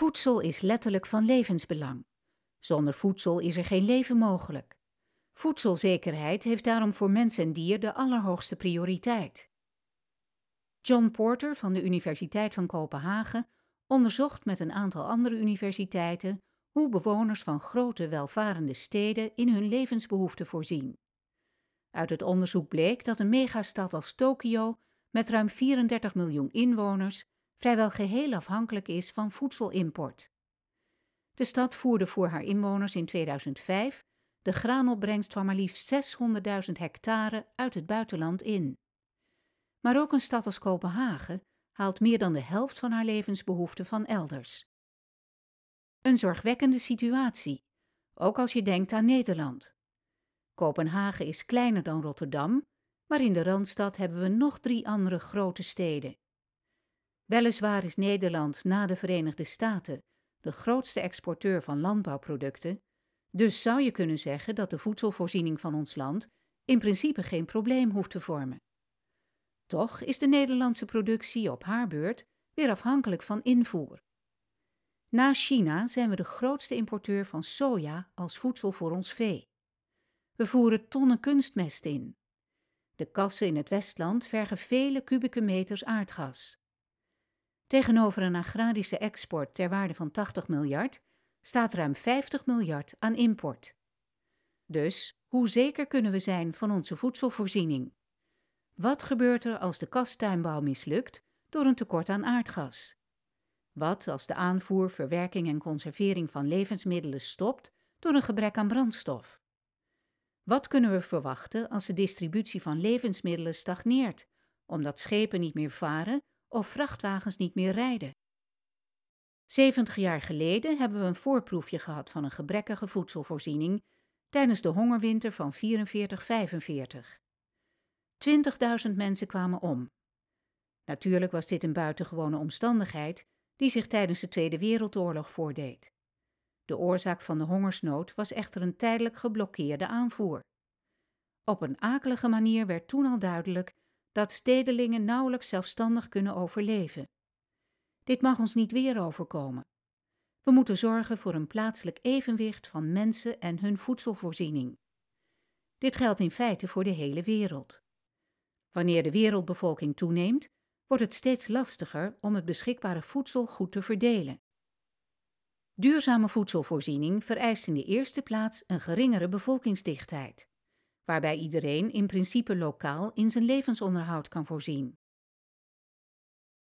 Voedsel is letterlijk van levensbelang. Zonder voedsel is er geen leven mogelijk. Voedselzekerheid heeft daarom voor mens en dier de allerhoogste prioriteit. John Porter van de Universiteit van Kopenhagen onderzocht met een aantal andere universiteiten hoe bewoners van grote welvarende steden in hun levensbehoeften voorzien. Uit het onderzoek bleek dat een megastad als Tokio met ruim 34 miljoen inwoners vrijwel geheel afhankelijk is van voedselimport. De stad voerde voor haar inwoners in 2005 de graanopbrengst van maar liefst 600.000 hectare uit het buitenland in. Maar ook een stad als Kopenhagen haalt meer dan de helft van haar levensbehoeften van elders. Een zorgwekkende situatie, ook als je denkt aan Nederland. Kopenhagen is kleiner dan Rotterdam, maar in de randstad hebben we nog drie andere grote steden. Weliswaar is Nederland na de Verenigde Staten de grootste exporteur van landbouwproducten, dus zou je kunnen zeggen dat de voedselvoorziening van ons land in principe geen probleem hoeft te vormen. Toch is de Nederlandse productie op haar beurt weer afhankelijk van invoer. Na China zijn we de grootste importeur van soja als voedsel voor ons vee. We voeren tonnen kunstmest in. De kassen in het Westland vergen vele kubieke meters aardgas. Tegenover een agrarische export ter waarde van 80 miljard staat ruim 50 miljard aan import. Dus hoe zeker kunnen we zijn van onze voedselvoorziening? Wat gebeurt er als de kastuinbouw mislukt door een tekort aan aardgas? Wat als de aanvoer, verwerking en conservering van levensmiddelen stopt door een gebrek aan brandstof? Wat kunnen we verwachten als de distributie van levensmiddelen stagneert, omdat schepen niet meer varen of vrachtwagens niet meer rijden. 70 jaar geleden hebben we een voorproefje gehad van een gebrekkige voedselvoorziening tijdens de hongerwinter van 44-45. 20.000 mensen kwamen om. Natuurlijk was dit een buitengewone omstandigheid die zich tijdens de Tweede Wereldoorlog voordeed. De oorzaak van de hongersnood was echter een tijdelijk geblokkeerde aanvoer. Op een akelige manier werd toen al duidelijk dat stedelingen nauwelijks zelfstandig kunnen overleven. Dit mag ons niet weer overkomen. We moeten zorgen voor een plaatselijk evenwicht van mensen en hun voedselvoorziening. Dit geldt in feite voor de hele wereld. Wanneer de wereldbevolking toeneemt, wordt het steeds lastiger om het beschikbare voedsel goed te verdelen. Duurzame voedselvoorziening vereist in de eerste plaats een geringere bevolkingsdichtheid waarbij iedereen in principe lokaal in zijn levensonderhoud kan voorzien.